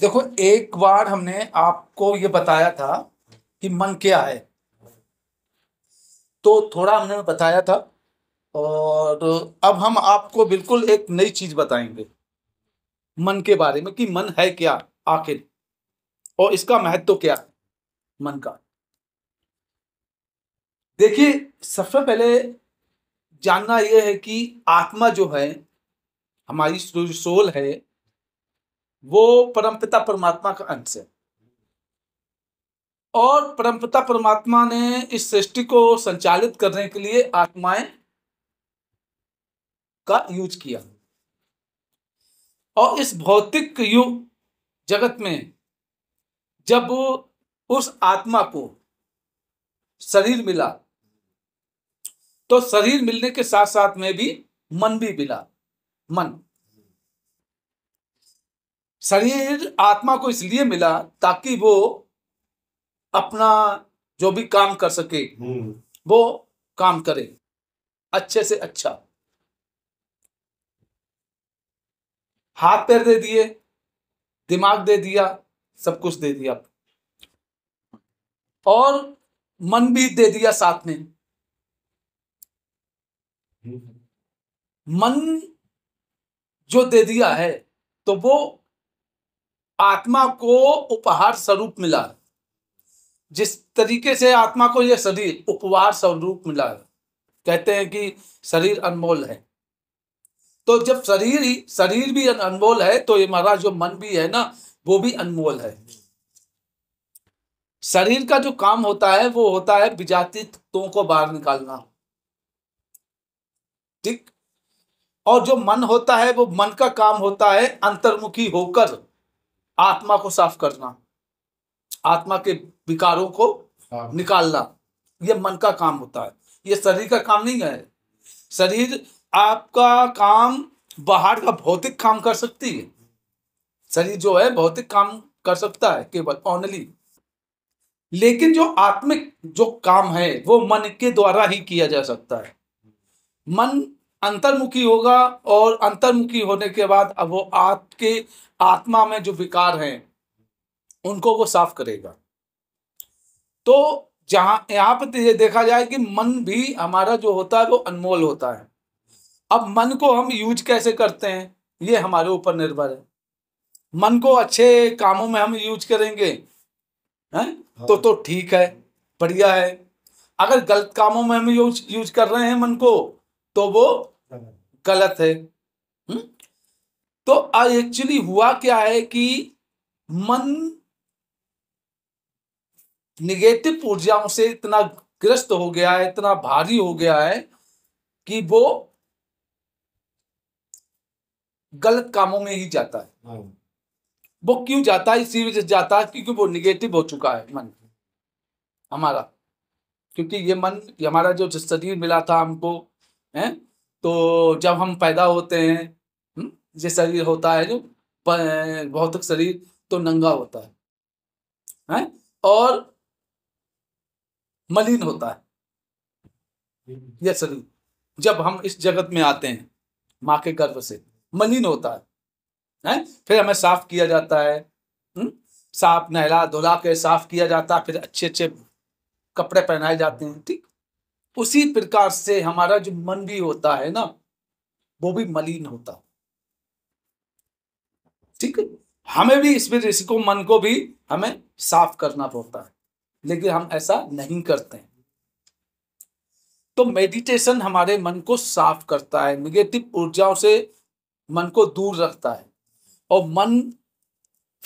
देखो एक बार हमने आपको ये बताया था कि मन क्या है तो थोड़ा हमने बताया था और अब हम आपको बिल्कुल एक नई चीज बताएंगे मन के बारे में कि मन है क्या आखिर और इसका महत्व तो क्या है मन का देखिए सबसे पहले जानना यह है कि आत्मा जो है हमारी सोल है वो परमपिता परमात्मा का अंश है और परमपिता परमात्मा ने इस सृष्टि को संचालित करने के लिए आत्माएं का यूज किया और इस भौतिक युग जगत में जब उस आत्मा को शरीर मिला तो शरीर मिलने के साथ साथ में भी मन भी मिला मन शरीर आत्मा को इसलिए मिला ताकि वो अपना जो भी काम कर सके हम्म। वो काम करे अच्छे से अच्छा हाथ पैर दे दिए दिमाग दे दिया सब कुछ दे दिया और मन भी दे दिया साथ में हम्म। मन जो दे दिया है तो वो आत्मा को उपहार स्वरूप मिला है जिस तरीके से आत्मा को यह शरीर उपहार स्वरूप मिला है कहते हैं कि शरीर अनमोल है तो जब शरीर ही शरीर भी अनमोल है तो ये हमारा जो मन भी है ना वो भी अनमोल है शरीर का जो काम होता है वो होता है विजातीय तत्वों को बाहर निकालना ठीक और जो मन होता है वो मन का काम होता है अंतर्मुखी होकर आत्मा को साफ करना आत्मा के विकारों को हाँ। निकालना यह मन का काम होता है ये शरीर का काम नहीं है शरीर आपका काम बाहर का भौतिक काम कर सकती है शरीर जो है भौतिक काम कर सकता है केवल ऑनली लेकिन जो आत्मिक जो काम है वो मन के द्वारा ही किया जा सकता है मन अंतर्मुखी होगा और अंतर्मुखी होने के बाद अब वो आपके आत्मा में जो विकार हैं उनको वो साफ करेगा तो जहां यहाँ पर देखा जाए कि मन भी हमारा जो होता है वो अनमोल होता है अब मन को हम यूज कैसे करते हैं ये हमारे ऊपर निर्भर है मन को अच्छे कामों में हम यूज करेंगे हैं हाँ। तो तो ठीक है बढ़िया है अगर गलत कामों में हम यूज यूज कर रहे हैं मन को तो वो गलत है हम्म? तो एक्चुअली हुआ क्या है कि मन निगेटिव ऊर्जाओं से इतना ग्रस्त हो गया है इतना भारी हो गया है कि वो गलत कामों में ही जाता है हाँ। वो क्यों जाता है इसी वजह से जाता है क्योंकि वो निगेटिव हो चुका है मन हमारा क्योंकि ये मन हमारा जो शरीर मिला था हमको हैं तो जब हम पैदा होते हैं ये हम्म, शरीर होता है जो भौतिक शरीर तो नंगा होता है हैं और मलिन होता है यह शरीर जब हम इस जगत में आते हैं माँ के गर्भ से मलिन होता है हैं फिर हमें साफ किया जाता है हम्म, साफ नहला धुला के साफ किया जाता है फिर अच्छे अच्छे कपड़े पहनाए जाते हैं ठीक उसी प्रकार से हमारा जो मन भी होता है ना वो भी मलिन होता ठीक है हमें भी इसमें ऋषि को मन को भी हमें साफ करना पड़ता है लेकिन हम ऐसा नहीं करते हैं तो मेडिटेशन हमारे मन को साफ करता है निगेटिव ऊर्जाओं से मन को दूर रखता है और मन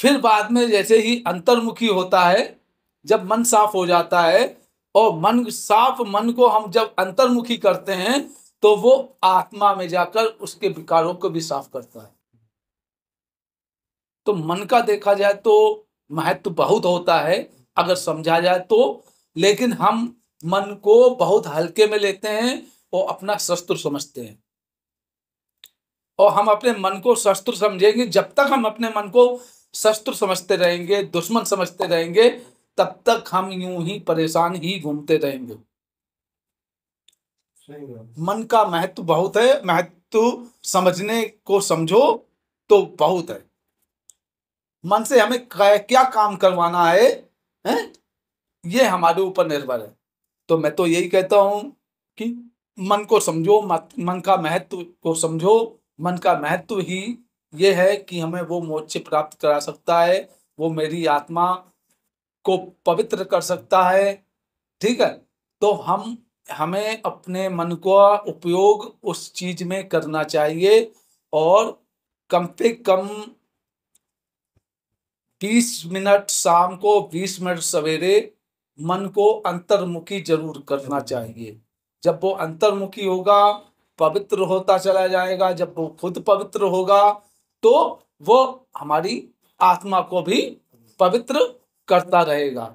फिर बाद में जैसे ही अंतर्मुखी होता है जब मन साफ हो जाता है और मन साफ मन को हम जब अंतर्मुखी करते हैं तो वो आत्मा में जाकर उसके विकारों को भी साफ करता है तो मन का देखा जाए तो महत्व बहुत होता है अगर समझा जाए तो लेकिन हम मन को बहुत हल्के में लेते हैं और अपना शस्त्र समझते हैं और हम अपने मन को शस्त्र समझेंगे जब तक हम अपने मन को शस्त्र समझते रहेंगे दुश्मन समझते रहेंगे तब तक हम यूं ही परेशान ही घूमते रहेंगे मन का महत्व बहुत है महत्व समझने को समझो तो बहुत है मन से हमें क्या काम करवाना है, है? ये हमारे ऊपर निर्भर है तो मैं तो यही कहता हूं कि मन को समझो मन का महत्व को समझो मन का महत्व ही ये है कि हमें वो मोक्ष प्राप्त करा सकता है वो मेरी आत्मा को पवित्र कर सकता है ठीक है तो हम हमें अपने मन का उपयोग उस चीज में करना चाहिए और कम से कम बीस मिनट शाम को बीस मिनट सवेरे मन को अंतर्मुखी जरूर करना चाहिए जब वो अंतर्मुखी होगा पवित्र होता चला जाएगा जब वो खुद पवित्र होगा तो वो हमारी आत्मा को भी पवित्र करता रहेगा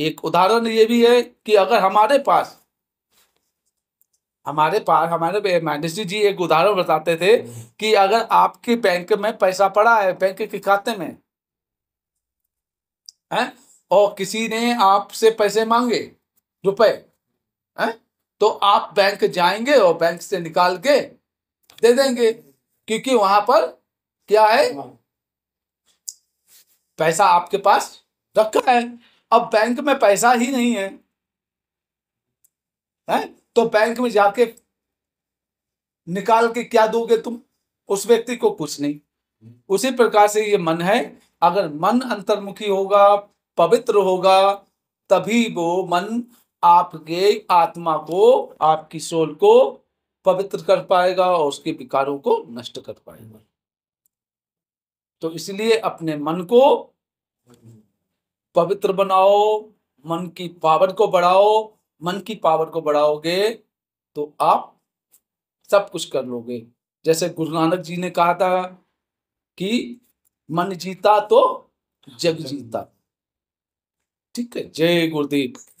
एक उदाहरण ये भी है कि अगर हमारे पास हमारे पास हमारे मैनेजर जी एक उदाहरण बताते थे कि अगर आपके बैंक में पैसा पड़ा है बैंक के खाते में है और किसी ने आपसे पैसे मांगे रुपए है तो आप बैंक जाएंगे और बैंक से निकाल के दे देंगे क्योंकि वहां पर क्या है हाँ। पैसा आपके पास धक्का है अब बैंक में पैसा ही नहीं है हैं? तो बैंक में जाके निकाल के क्या दोगे तुम उस व्यक्ति को कुछ नहीं उसी प्रकार से ये मन है अगर मन अंतर्मुखी होगा पवित्र होगा तभी वो मन आपके आत्मा को आपकी सोल को पवित्र कर पाएगा और उसके विकारों को नष्ट कर पाएगा तो इसलिए अपने मन को पवित्र बनाओ मन की पावर को बढ़ाओ मन की पावर को बढ़ाओगे तो आप सब कुछ कर लोगे जैसे गुरु नानक जी ने कहा था कि मन जीता तो जग जीता ठीक है जय गुरुदेव